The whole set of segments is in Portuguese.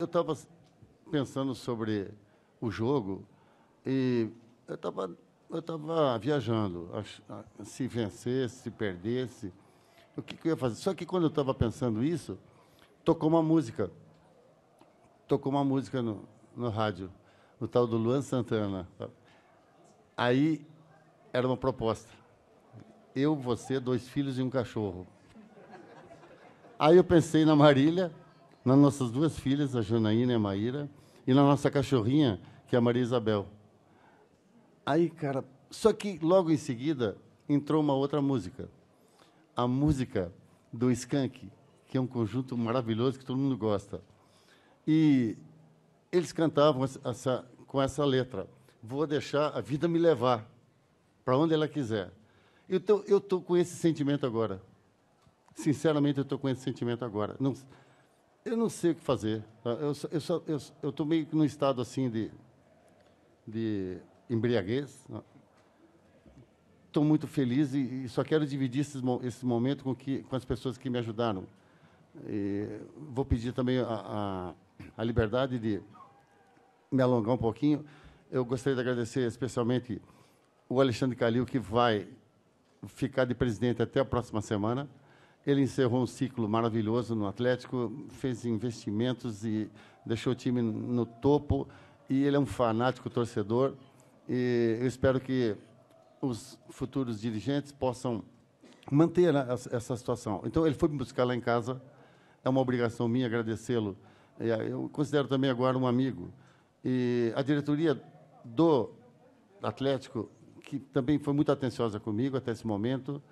Eu estava pensando sobre o jogo e eu estava eu tava viajando. Se vencesse, se perdesse, o que, que eu ia fazer? Só que quando eu estava pensando isso, tocou uma música. Tocou uma música no, no rádio, o tal do Luan Santana. Aí era uma proposta. Eu, você, dois filhos e um cachorro. Aí eu pensei na Marília, nas nossas duas filhas, a Janaína e a Maíra, e na nossa cachorrinha, que é a Maria Isabel. Aí, cara, só que logo em seguida entrou uma outra música. A música do Skank, que é um conjunto maravilhoso que todo mundo gosta. E eles cantavam essa, com essa letra: Vou deixar a vida me levar para onde ela quiser. Então, eu estou com esse sentimento agora. Sinceramente, eu estou com esse sentimento agora. Não, eu não sei o que fazer. Eu, eu, só, eu, eu tô meio que num estado assim de, de embriaguez. Estou né? muito feliz e, e, só quero dividir esse, esse momento com, que, com as pessoas que me ajudaram. E vou pedir também a, a, a liberdade de me alongar um pouquinho. Eu gostaria de agradecer especialmente o Alexandre Calil, que vai ficar de presidente até a próxima semana. Ele encerrou um ciclo maravilhoso no Atlético, fez investimentos e deixou o time no topo. E ele é um fanático torcedor. E eu espero que os futuros dirigentes possam manter essa situação. Então, ele foi me buscar lá em casa. É uma obrigação minha agradecê-lo. Ah, eu considero também agora um amigo. E a diretoria do Atlético, que também foi muito atenciosa comigo até esse momento,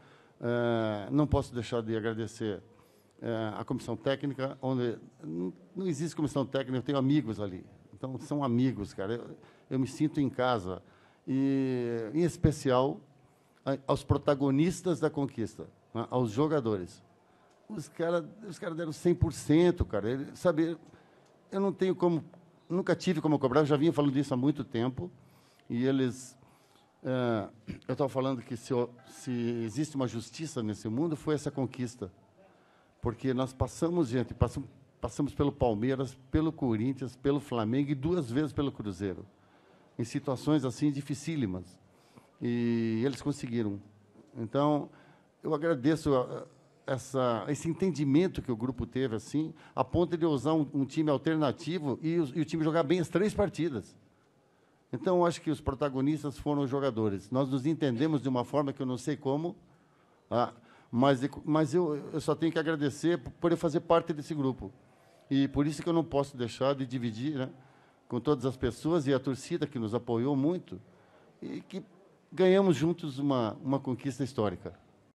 é, não posso deixar de agradecer é, a comissão técnica, onde não, não, existe comissão técnica, eu tenho amigos ali. Então, são amigos, cara. Eu, eu me sinto em casa. E, em especial, aos protagonistas da conquista, né, aos jogadores. Os caras os cara deram 100%, cara. Ele, sabe, eu não tenho como... Nunca tive como cobrar, eu já vinha falando disso há muito tempo. E eles é, eu estava falando que se, se, existe uma justiça nesse mundo, foi essa conquista. Porque nós passamos, gente, passamos, passamos pelo Palmeiras, pelo Corinthians, pelo Flamengo e duas vezes pelo Cruzeiro. Em situações assim dificílimas. E eles conseguiram. Então, eu agradeço ah, ah, essa, esse entendimento que o grupo teve, assim, a ponto de usar um, um time alternativo e, e o time jogar bem as três partidas. Então, eu acho que os protagonistas foram os jogadores. Nós nos entendemos de uma forma que eu não sei como, ah, mas, mas eu, eu só tenho que agradecer por eu fazer parte desse grupo. E por isso que eu não posso deixar de dividir né, com todas as pessoas e a torcida que nos apoiou muito e que ganhamos juntos uma, uma conquista histórica.